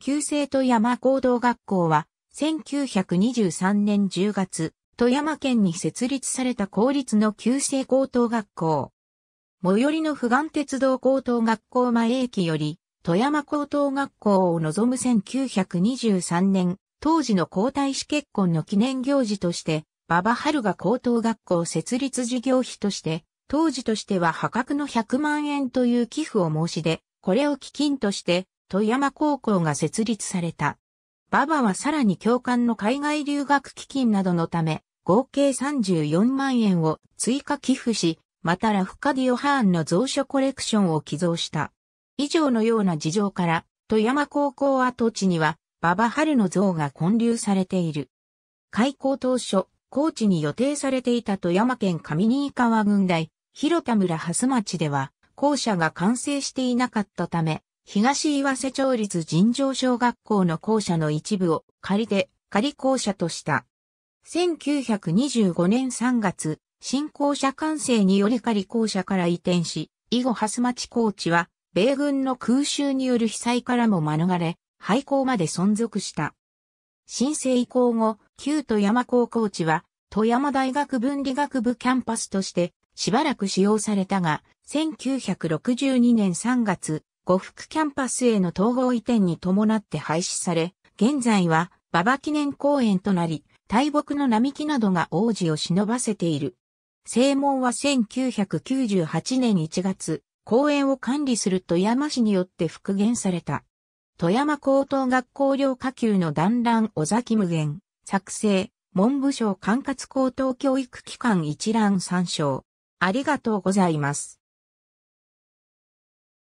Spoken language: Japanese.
旧制富山高等学校は、1923年10月、富山県に設立された公立の旧制高等学校。最寄りの富岸鉄道高等学校前駅より、富山高等学校を望む1923年、当時の皇太子結婚の記念行事として、馬場春が高等学校設立事業費として、当時としては破格の100万円という寄付を申し出、これを基金として、富山高校が設立された。馬場はさらに教官の海外留学基金などのため、合計34万円を追加寄付し、またラフカディオ・ハーンの蔵書コレクションを寄贈した。以上のような事情から、富山高校跡地には、馬場春の像が建立されている。開校当初、高知に予定されていた富山県上新川郡大、広田村蓮町では、校舎が完成していなかったため、東岩瀬町立尋常小学校の校舎の一部を仮で仮校舎とした。1925年3月、新校舎完成により仮校舎から移転し、以後蓮町校地は、米軍の空襲による被災からも免れ、廃校まで存続した。新生移行後、旧富山高校地は、富山大学文理学部キャンパスとして、しばらく使用されたが、1962年3月、呉服キャンパスへの統合移転に伴って廃止され、現在は馬場記念公園となり、大木の並木などが王子を忍ばせている。正門は1998年1月、公園を管理する富山市によって復元された。富山高等学校寮下級の団らん尾崎無限、作成、文部省管轄高等教育機関一覧参照。ありがとうございます。